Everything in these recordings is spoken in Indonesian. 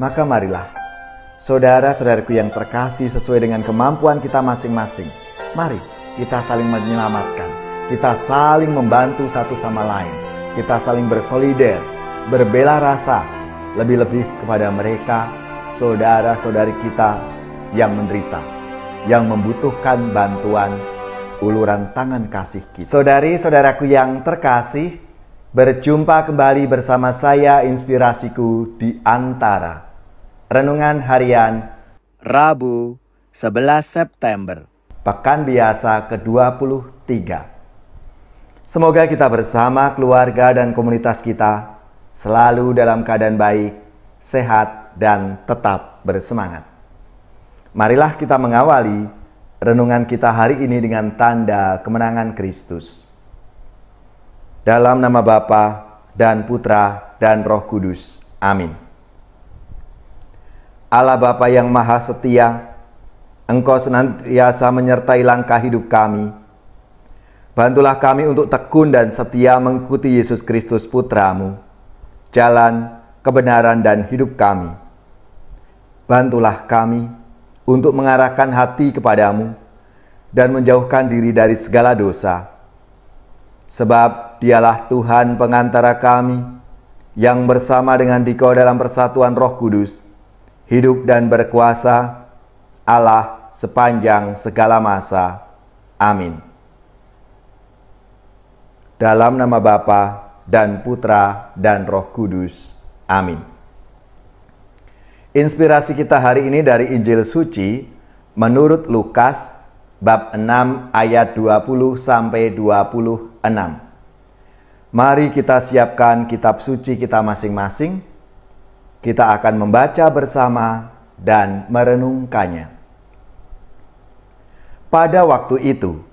Maka marilah, saudara-saudaraku yang terkasih sesuai dengan kemampuan kita masing-masing, mari kita saling menyelamatkan, kita saling membantu satu sama lain, kita saling bersolider, berbela rasa, lebih-lebih kepada mereka, saudara-saudari kita yang menderita, yang membutuhkan bantuan uluran tangan kasih kita. Saudari-saudaraku yang terkasih, berjumpa kembali bersama saya Inspirasiku di Antara Renungan Harian Rabu 11 September Pekan Biasa ke-23 Semoga kita bersama keluarga dan komunitas kita selalu dalam keadaan baik, sehat, dan tetap bersemangat. Marilah kita mengawali renungan kita hari ini dengan tanda kemenangan Kristus. Dalam nama Bapa dan Putra dan Roh Kudus. Amin. Allah Bapa yang Maha Setia, Engkau senantiasa menyertai langkah hidup kami. Bantulah kami untuk tekun dan setia mengikuti Yesus Kristus Putramu, jalan, kebenaran, dan hidup kami. Bantulah kami untuk mengarahkan hati kepadamu dan menjauhkan diri dari segala dosa. Sebab dialah Tuhan pengantara kami yang bersama dengan dikau dalam persatuan roh kudus, hidup dan berkuasa Allah sepanjang segala masa. Amin. Dalam nama Bapa dan Putra dan Roh Kudus. Amin. Inspirasi kita hari ini dari Injil Suci menurut Lukas bab 6 ayat 20 sampai 26. Mari kita siapkan kitab suci kita masing-masing kita akan membaca bersama dan merenungkannya. Pada waktu itu,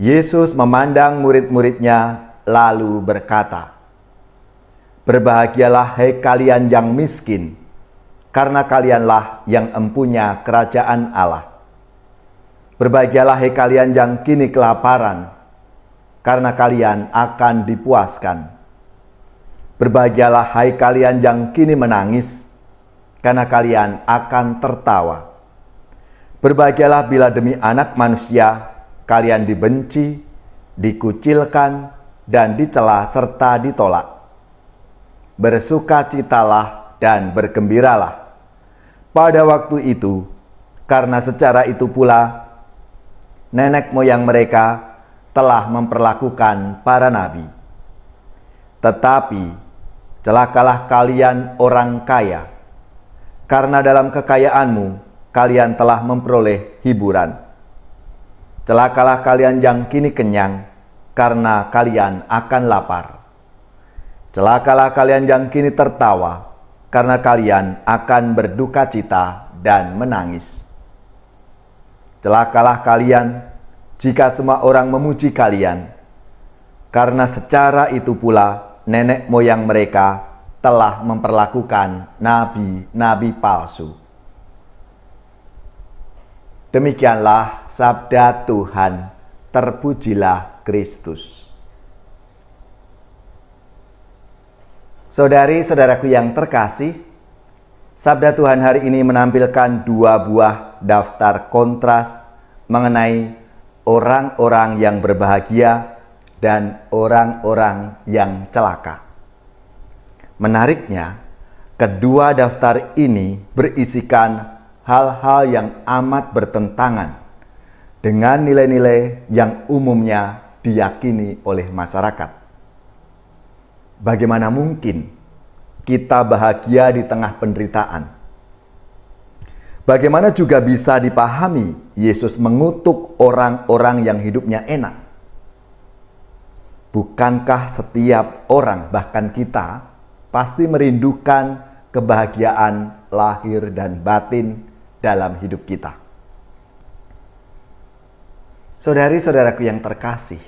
Yesus memandang murid-muridnya lalu berkata, Berbahagialah hei kalian yang miskin, karena kalianlah yang empunya kerajaan Allah. Berbahagialah hei kalian yang kini kelaparan, karena kalian akan dipuaskan. Berbahagialah hai kalian yang kini menangis, karena kalian akan tertawa. Berbahagialah bila demi anak manusia kalian dibenci, dikucilkan, dan dicela serta ditolak. Bersukacitalah dan bergembiralah. Pada waktu itu, karena secara itu pula nenek moyang mereka telah memperlakukan para nabi. Tetapi celakalah kalian orang kaya, karena dalam kekayaanmu kalian telah memperoleh hiburan. Celakalah kalian yang kini kenyang, karena kalian akan lapar. Celakalah kalian yang kini tertawa, karena kalian akan berduka cita dan menangis. Celakalah kalian jika semua orang memuji kalian, karena secara itu pula nenek moyang mereka telah memperlakukan nabi-nabi palsu. Demikianlah sabda Tuhan, terpujilah Kristus. Saudari-saudaraku yang terkasih, sabda Tuhan hari ini menampilkan dua buah daftar kontras mengenai orang-orang yang berbahagia dan orang-orang yang celaka. Menariknya, kedua daftar ini berisikan hal-hal yang amat bertentangan dengan nilai-nilai yang umumnya diyakini oleh masyarakat. Bagaimana mungkin kita bahagia di tengah penderitaan? Bagaimana juga bisa dipahami Yesus mengutuk orang-orang yang hidupnya enak? Bukankah setiap orang, bahkan kita, pasti merindukan kebahagiaan lahir dan batin dalam hidup kita? Saudari-saudaraku yang terkasih,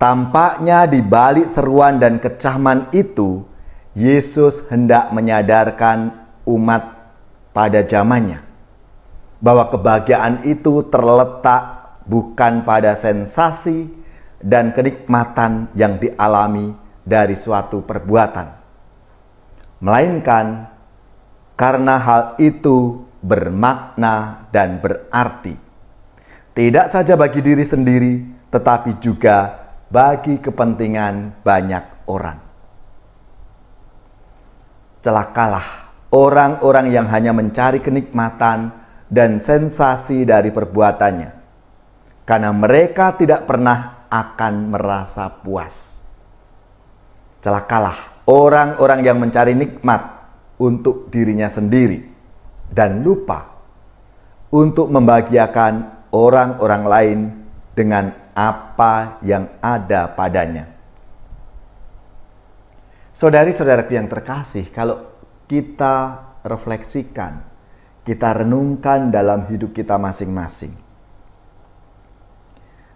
tampaknya di balik seruan dan kecaman itu, Yesus hendak menyadarkan umat pada zamannya bahwa kebahagiaan itu terletak bukan pada sensasi, dan kenikmatan yang dialami dari suatu perbuatan, melainkan karena hal itu bermakna dan berarti, tidak saja bagi diri sendiri, tetapi juga bagi kepentingan banyak orang. Celakalah orang-orang yang hanya mencari kenikmatan dan sensasi dari perbuatannya, karena mereka tidak pernah akan merasa puas. Celakalah orang-orang yang mencari nikmat untuk dirinya sendiri dan lupa untuk membahagiakan orang-orang lain dengan apa yang ada padanya. Saudari-saudaraku yang terkasih, kalau kita refleksikan, kita renungkan dalam hidup kita masing-masing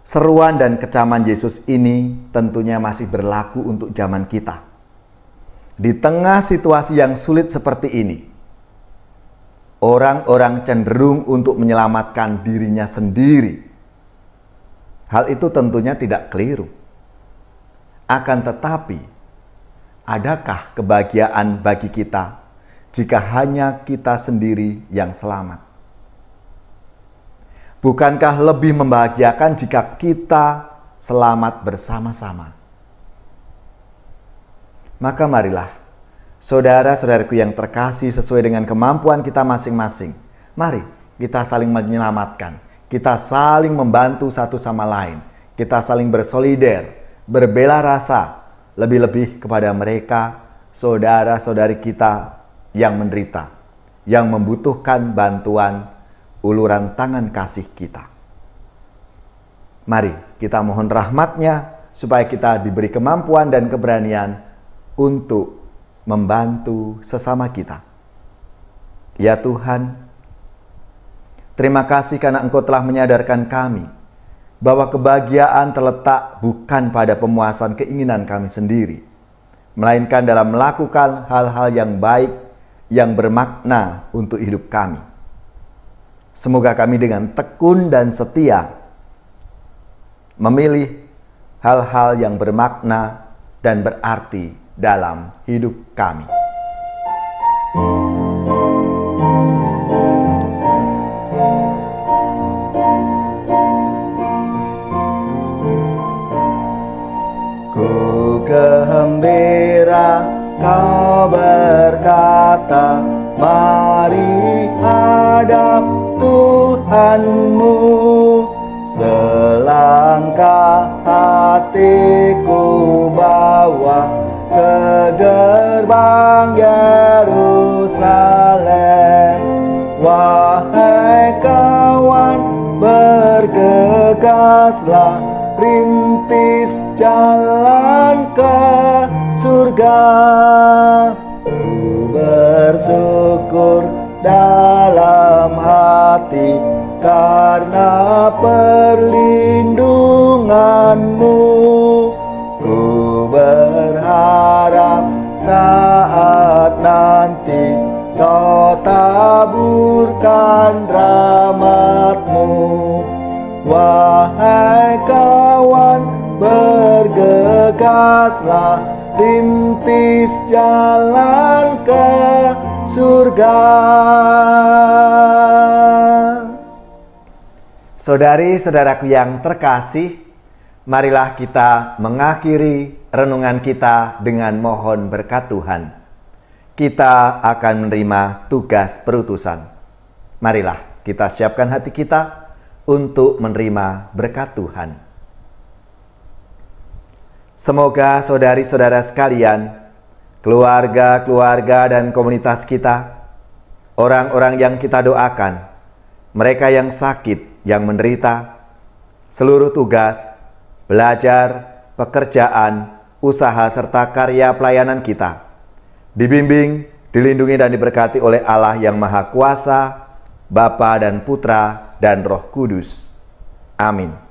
Seruan dan kecaman Yesus ini tentunya masih berlaku untuk zaman kita. Di tengah situasi yang sulit seperti ini, orang-orang cenderung untuk menyelamatkan dirinya sendiri. Hal itu tentunya tidak keliru. Akan tetapi, adakah kebahagiaan bagi kita jika hanya kita sendiri yang selamat? bukankah lebih membahagiakan jika kita selamat bersama-sama? Maka marilah, saudara-saudaraku yang terkasih sesuai dengan kemampuan kita masing-masing, mari kita saling menyelamatkan, kita saling membantu satu sama lain, kita saling bersolider, berbela rasa, lebih-lebih kepada mereka, saudara-saudari kita yang menderita, yang membutuhkan bantuan uluran tangan kasih kita. Mari kita mohon rahmatnya supaya kita diberi kemampuan dan keberanian untuk membantu sesama kita. Ya Tuhan, terima kasih karena Engkau telah menyadarkan kami bahwa kebahagiaan terletak bukan pada pemuasan keinginan kami sendiri, melainkan dalam melakukan hal-hal yang baik yang bermakna untuk hidup kami. Semoga kami dengan tekun dan setia memilih hal-hal yang bermakna dan berarti dalam hidup kami. tetap Tuhanmu Selangkah hatiku bawa ke gerbang Yerusalem Wahai kawan bergegaslah Rintis jalan ke surga Ku bersyukur dalam hati karena perlindunganmu ku berharap saat nanti kau taburkan rahmatmu wahai kawan bergegaslah rintis jalan ke surga Saudari-saudaraku yang terkasih, marilah kita mengakhiri renungan kita dengan mohon berkat Tuhan. Kita akan menerima tugas perutusan. Marilah kita siapkan hati kita untuk menerima berkat Tuhan. Semoga saudari-saudara sekalian, keluarga-keluarga dan komunitas kita, orang-orang yang kita doakan, mereka yang sakit, yang menderita, seluruh tugas, belajar, pekerjaan, usaha, serta karya pelayanan kita. Dibimbing, dilindungi, dan diberkati oleh Allah yang Maha Kuasa, Bapa dan Putra, dan Roh Kudus. Amin.